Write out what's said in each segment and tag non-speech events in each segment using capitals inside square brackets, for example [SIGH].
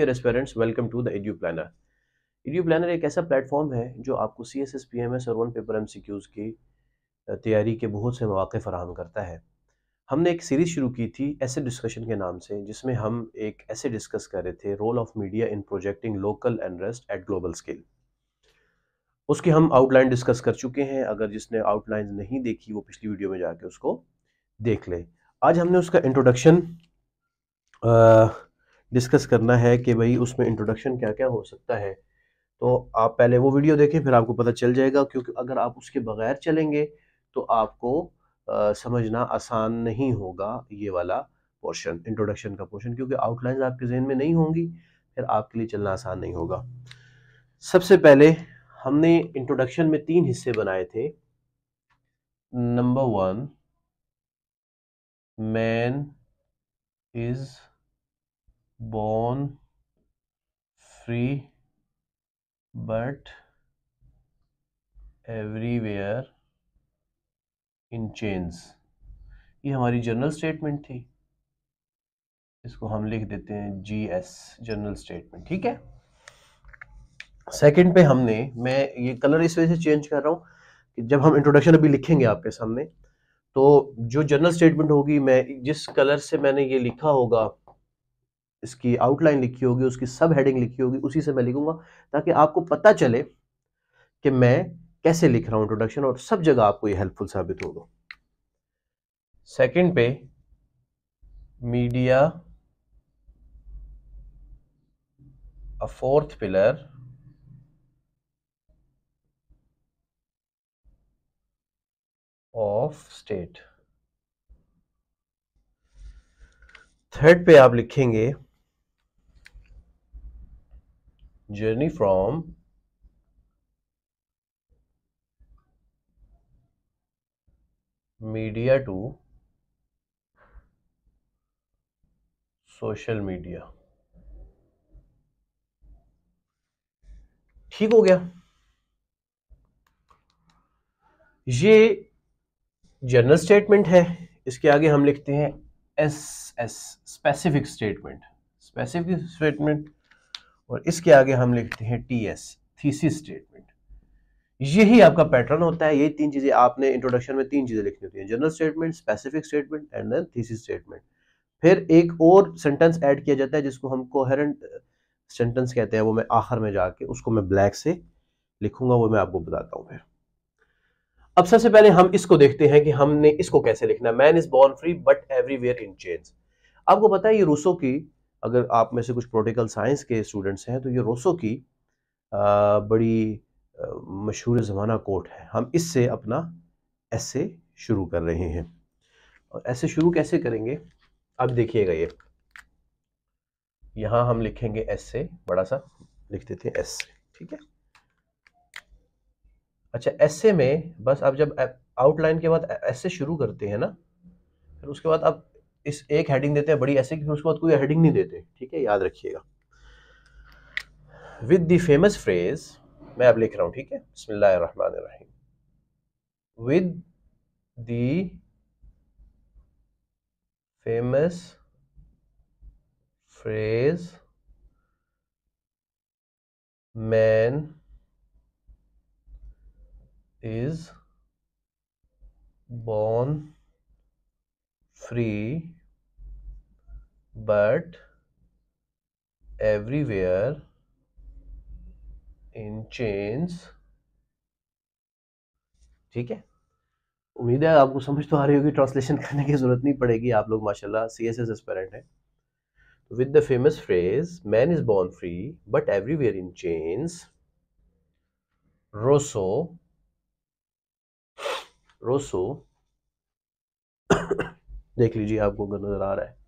Dear aspirants welcome to the Edu Planner Edu Planner एक ऐसा platform है जो आपको C S S P M S और one paper M C Qs की तैयारी के बहुत से मौक़े फराहम करता है हमने एक सीरीज़ शुरू की थी ऐसे डिस्कशन के नाम से जिसमें हम एक ऐसे डिस्कस कर रहे थे role of media in projecting local unrest at global scale उसके हम आउटलाइन डिस्कस कर चुके हैं अगर जिसने आउटलाइन नहीं देखी वो पिछली वीडियो में जाके उसको देख ले आज हमने उसका इंट्रोडक्शन डिस्कस करना है कि भाई उसमें इंट्रोडक्शन क्या क्या हो सकता है तो आप पहले वो वीडियो देखें फिर आपको पता चल जाएगा क्योंकि अगर आप उसके बगैर चलेंगे तो आपको आ, समझना आसान नहीं होगा ये वाला पोर्शन इंट्रोडक्शन का पोर्शन क्योंकि आउटलाइंस आपके जहन में नहीं होंगी फिर आपके लिए चलना आसान नहीं होगा सबसे पहले हमने इंट्रोडक्शन में तीन हिस्से बनाए थे number one man is born free but everywhere in chains ये हमारी जनरल स्टेटमेंट थी इसको हम लिख देते हैं जी एस जनरल स्टेटमेंट ठीक है सेकेंड पे हमने मैं ये कलर इस वजह से चेंज कर रहा हूं कि जब हम इंट्रोडक्शन अभी लिखेंगे आपके सामने तो जो जनरल स्टेटमेंट होगी मैं जिस कलर से मैंने ये लिखा होगा इसकी आउटलाइन लिखी होगी उसकी सब हेडिंग लिखी होगी उसी से मैं लिखूंगा ताकि आपको पता चले कि मैं कैसे लिख रहा हूं इंट्रोडक्शन और सब जगह आपको ये हेल्पफुल साबित होगा सेकंड पे media a fourth pillar of state third पे आप लिखेंगे journey from media to social media ठीक हो गया ये जनरल स्टेटमेंट है इसके आगे हम लिखते हैं S S specific statement specific statement और इसके आगे हम लिखते हैं टी एस थीसिस स्टेटमेंट यही आपका पैटर्न होता है यही तीन चीजें आपने इंट्रोडक्शन में तीन चीजें लिखनी होती है general statement specific statement and then thesis statement फिर एक और सेंटेंस ऐड किया जाता है जिसको हम कोहरेंट सेंटेंस uh, कहते हैं वो मैं आखिर में जाके उसको मैं ब्लैक से लिखूंगा वो मैं आपको बताता हूँ फिर अब सबसे पहले हम इसको देखते हैं कि हमने इसको कैसे लिखना man is born free but everywhere in chains आपको पता है ये रूसो की अगर आप में से कुछ पोलिटिकल साइंस के स्टूडेंट्स हैं तो ये रोसो की आ, बड़ी मशहूर ज़माना कोट है हम इससे अपना ऐसे शुरू कर रहे हैं और ऐसे शुरू कैसे करेंगे अब देखिएगा ये यहाँ हम लिखेंगे एस से बड़ा सा लिख देते हैं एस से ठीक है अच्छा एस से में बस आप जब आउटलाइन के बाद एस से शुरू करते हैं ना फिर उसके बाद आप इस एक हेडिंग देते हैं बड़ी ऐसे कि उसके बाद कोई हेडिंग नहीं देते ठीक है याद रखिएगा विद द फेमस फ्रेज मैं अब लिख रहा हूँ ठीक है बसमिल्लाम with the famous phrase man is born free but everywhere in chains ठीक है उम्मीद है आपको समझ तो आ रही होगी ट्रांसलेशन [LAUGHS] करने की ज़रूरत नहीं पड़ेगी आप लोग माशाल्लाह सी एस एस एस्पेरेंट हैं with the famous phrase man is born free but everywhere in chains Rousseau Rousseau देख लीजिए आपको अगर नजर आ रहा है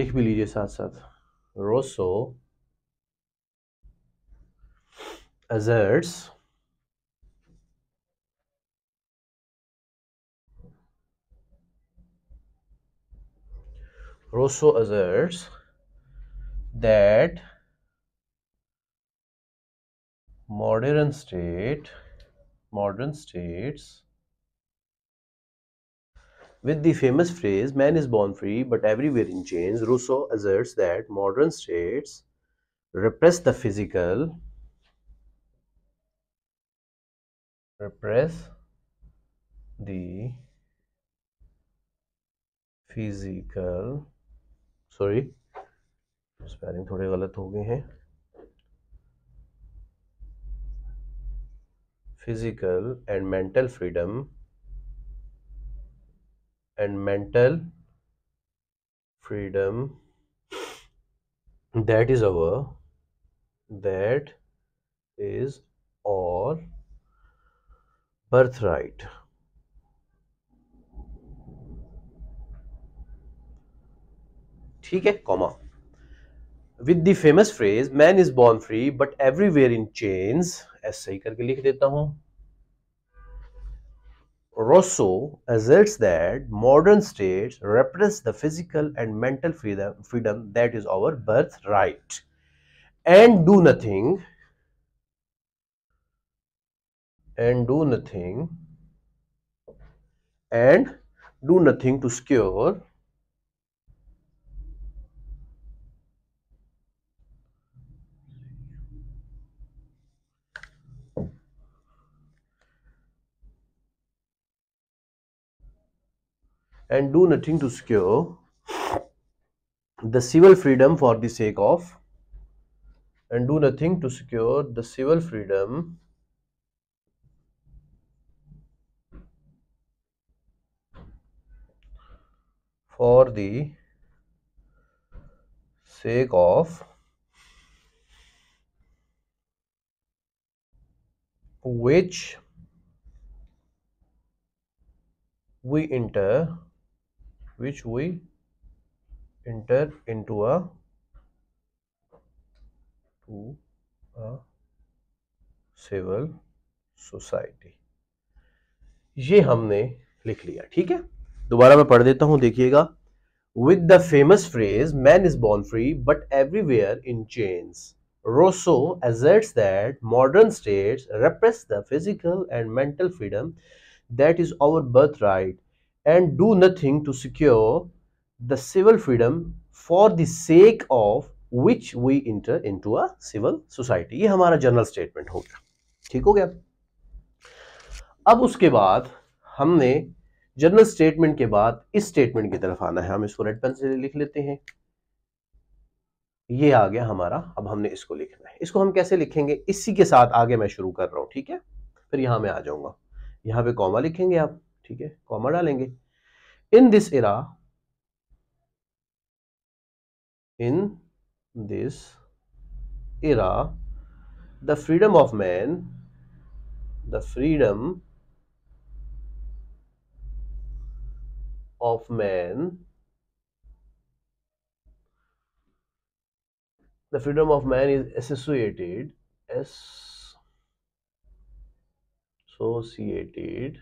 लिख भी लीजिए साथ साथ Rousseau asserts Rousseau asserts that modern state modern states With the famous phrase, man is born free but everywhere in chains, Rousseau asserts that modern states repress the physical, repress the physical, sorry, spelling. थोड़े गलत हो गए हैं physical and mental freedom and mental freedom that is our that is our birthright ठीक है comma with the famous phrase man is born free but everywhere in chains ऐसा ही करके लिख देता हूं Rousseau asserts that modern states repress the physical and mental freedom, freedom that is our birthright and do nothing and do nothing and do nothing to secure and do nothing to secure the civil freedom for the sake of and do nothing to secure the civil freedom for the sake of which we enter which we enter into a civil society ये हमने लिख लिया ठीक है दोबारा मैं पढ़ देता हूं देखिएगा with the famous phrase man is born free but everywhere in chains Rousseau asserts that modern states repress the physical and mental freedom that is our birthright do do nothing to secure the civil freedom for the sake of which we enter into all society ये हमारा general statement हो गया ठीक हो गया अब उसके बाद हमने जनरल स्टेटमेंट के बाद इस स्टेटमेंट की तरफ आना है हम इसको रेड पेन से लिख लेते हैं ये आ गया हमारा अब हमने इसको लिखना है इसको हम कैसे लिखेंगे इसी के साथ आगे मैं शुरू कर रहा हूं ठीक है फिर यहां मैं आ जाऊंगा यहां पे कॉमा लिखेंगे आप ठीक है कॉमा डालेंगे in this era in this era the freedom of man the freedom of man the freedom of man is associated associated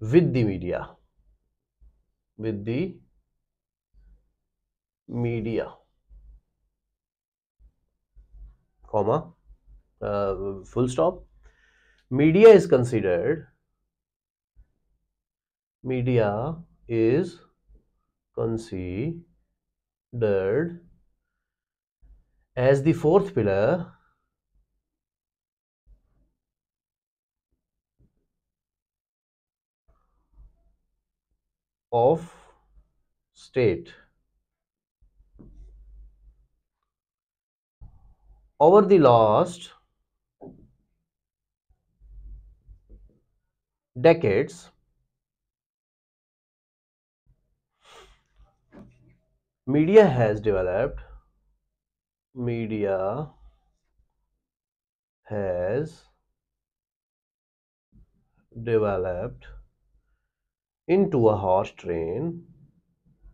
with the media with the media comma uh, full stop media is considered media is considered as the fourth pillar of state over the last decades media has developed media has developed into a horse train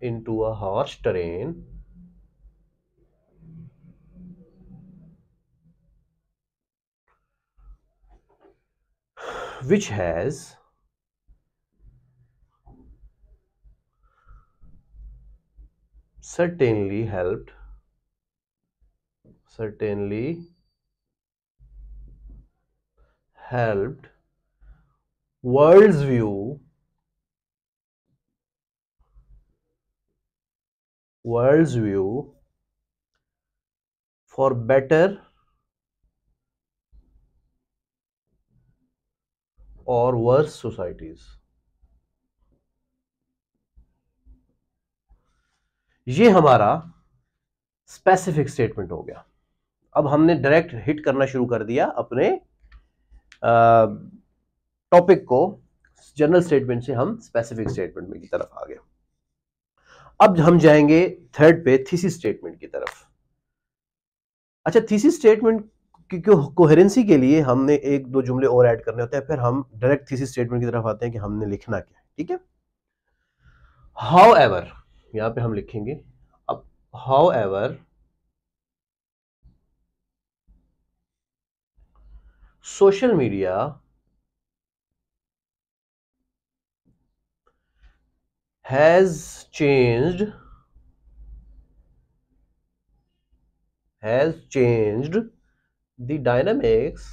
into a horse train which has certainly helped certainly helped world's view world's view for better or worse societies ये हमारा specific statement हो गया अब हमने direct hit करना शुरू कर दिया अपने टॉपिक को जनरल स्टेटमेंट से हम स्पेसिफिक स्टेटमेंट की तरफ आ गए अब हम जाएंगे थर्ड पे थीसी स्टेटमेंट की तरफ अच्छा थीसी स्टेटमेंट कोहेरेंसी के लिए हमने एक दो जुमले और ऐड करने होते हैं फिर हम डायरेक्ट थीसी स्टेटमेंट की तरफ आते हैं कि हमने लिखना क्या है ठीक है हाउ एवर यहां पर हम लिखेंगे अब however social media has changed has changed the dynamics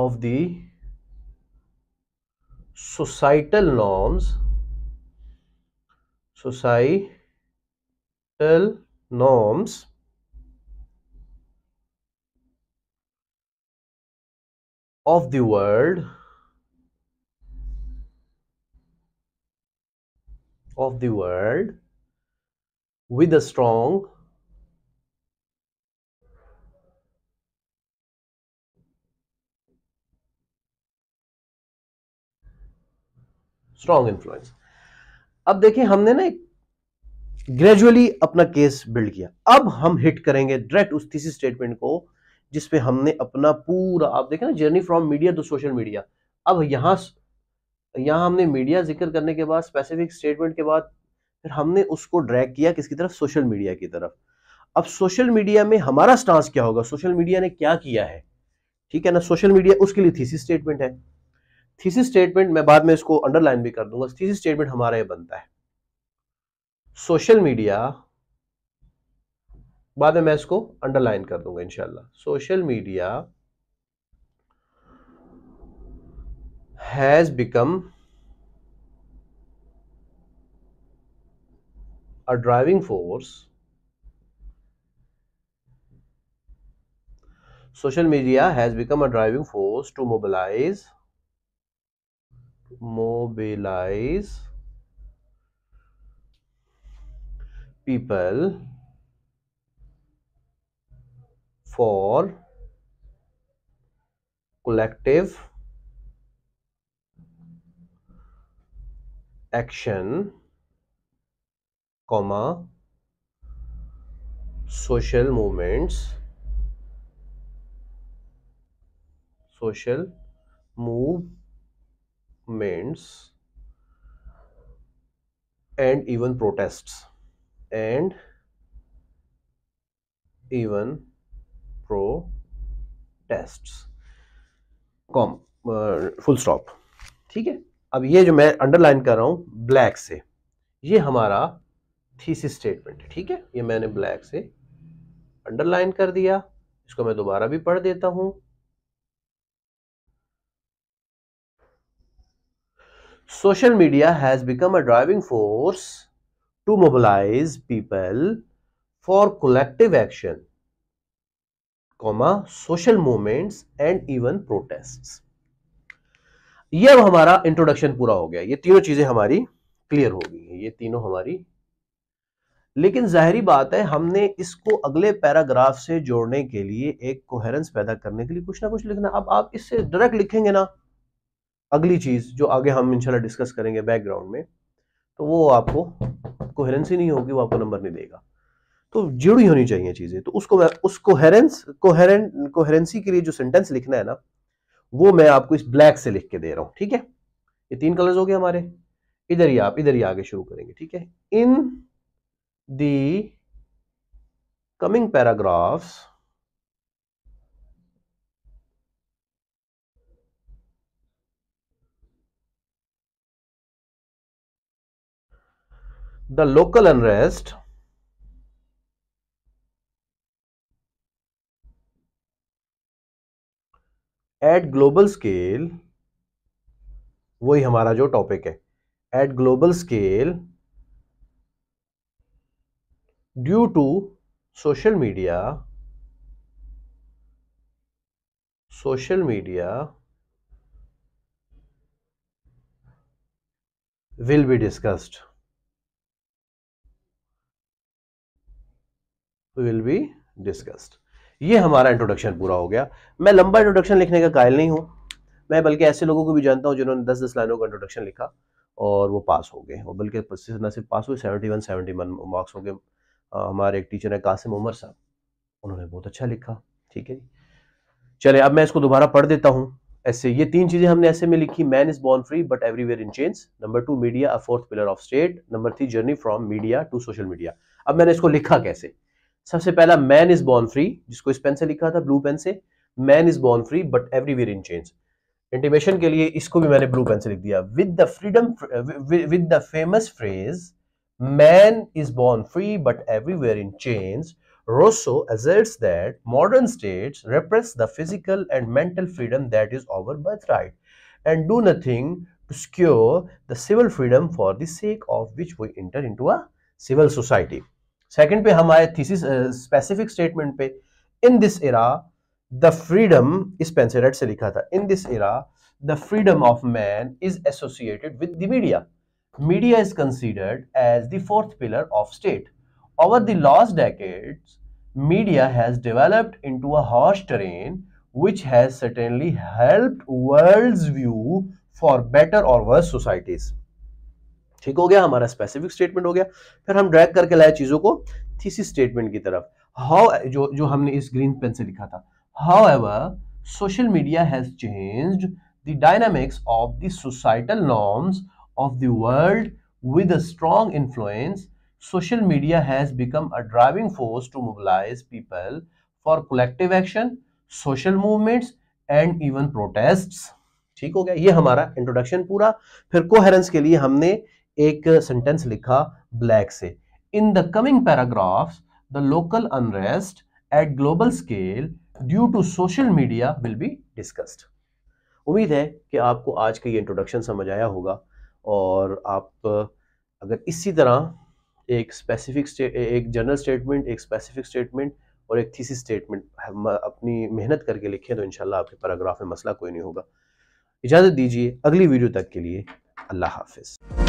of the societal norms societal norms of the world of the world with a strong strong influence अब देखिए हमने ना ग्रेजुअली अपना केस बिल्ड किया अब हम हिट करेंगे direct उस तीसरी स्टेटमेंट को जिसपे हमने अपना पूरा आप देखें ना journey from media to social media अब यहाँ यहाँ हमने मीडिया जिक्र करने के बाद स्पेसिफिक स्टेटमेंट के बाद फिर हमने उसको ड्रैग किया किसकी तरफ सोशल मीडिया की तरफ अब सोशल मीडिया में हमारा स्टांस क्या होगा सोशल मीडिया ने क्या किया है ठीक है ना सोशल मीडिया उसके लिए थीसिस स्टेटमेंट है थीसिस स्टेटमेंट मैं बाद में इसको अंडरलाइन भी कर दूंगा थीसिस स्टेटमेंट हमारा ये बनता है सोशल मीडिया बाद में मैं इसको अंडरलाइन कर दूंगा इनशाला social media has become a driving force social media has become a driving force to mobilize mobilize people for collective action comma social movements social movements and even protests and even protests comma full stop ठीक है अब ये जो मैं underline कर रहा हूं black से ये हमारा थीसिस स्टेटमेंट है ठीक है ये मैंने ब्लैक से अंडरलाइन कर दिया इसको मैं दोबारा भी पढ़ देता हूं social media has become a driving force to mobilize people for collective action comma social movements and even protest ये अब हमारा इंट्रोडक्शन पूरा हो गया ये तीनों चीजें हमारी क्लियर हो गई है ये तीनों हमारी लेकिन जाहरी बात है हमने इसको अगले पैराग्राफ से जोड़ने के लिए एक कोहेरेंस पैदा करने के लिए कुछ ना कुछ लिखना अब आप इससे डायरेक्ट लिखेंगे ना अगली चीज जो आगे हम इंशाल्लाह डिस्कस करेंगे बैकग्राउंड में तो वो आपको ही नहीं होगी वो आपको नंबर नहीं देगा तो जुड़ी होनी चाहिए चीज़ें तो उसको मैं उस कोहेरेंस कोहेरेंट कोहेरेंसी के लिए जो सेंटेंस लिखना है ना वो मैं आपको इस ब्लैक से लिख के दे रहा हूं ठीक है ये तीन कलर्स हो गए हमारे इधर ही आप इधर ही आगे शुरू करेंगे ठीक है in the coming paragraphs the local unrest at global scale वही हमारा जो टॉपिक है at global scale due to social media social media will be discussed will be discussed ये हमारा इंट्रोडक्शन पूरा हो गया मैं लंबा इंट्रोडक्शन लिखने का कायल नहीं हूँ मैं बल्कि ऐसे लोगों को भी जानता हूँ जिन्होंने दस दस लाइनों का इंट्रोडक्शन लिखा और वो पास हो गए और बल्कि न सिर्फ पास हुए seventy one seventy one marks हो गए हमारे एक टीचर है कासिम उमर साहब उन्होंने बहुत अच्छा लिखा ठीक है चले अब मैं इसको दोबारा पढ़ देता हूँ ऐसे ये तीन चीजें हमने ऐसे में लिखी man is born free but everywhere in chains number two media a fourth pillar of state number three journey from media to social media अब मैंने इसको लिखा कैसे सबसे पहला मैन इज बॉर्न फ्री जिसको इस पेन से लिखा था ब्लू पेन से man is born free but everywhere in chains intimation के लिए इसको भी मैंने ब्लू पेन से लिख दिया with the freedom with the famous phrase man is born free but everywhere in chains Rousseau asserts that modern state repress the physical and mental freedom that is our birthright and do nothing to secure the civil freedom for the sake of which we enter into सिविल civil Second, पे हम आए thesis specific statement पे In this era, the freedom, इस pencil red से लिखा था in this era the freedom of man is associated with the media media is considered as the fourth pillar of state. Over the last decades, media has developed into a harsh terrain which has certainly helped world's view for better or worse societies. ठीक हो गया हमारा specific statement हो गया फिर हम drag करके लाए चीज़ों को थीसिस स्टेटमेंट की तरफ हाउ जो जो हमने इस ग्रीन पेन से लिखा था however social media has change the dynamics of the societal norms of the world with a strong influence social media has become a driving force to mobilize people for collective action social movements and even protests. ठीक हो गया ये हमारा introduction पूरा फिर coherence के लिए हमने एक सेंटेंस लिखा ब्लैक से in the coming paragraphs the local unrest at global scale due to social media will be discussed उम्मीद है कि आपको आज का ये इंट्रोडक्शन समझ आया होगा और आप अगर इसी तरह एक स्पेसिफिक एक जनरल स्टेटमेंट एक स्पेसिफिक स्टेटमेंट और एक थीसी स्टेटमेंट अपनी मेहनत करके लिखे तो इंशाल्लाह आपके पैराग्राफ में मसला कोई नहीं होगा इजाज़त दीजिए अगली वीडियो तक के लिए अल्लाह हाफिज़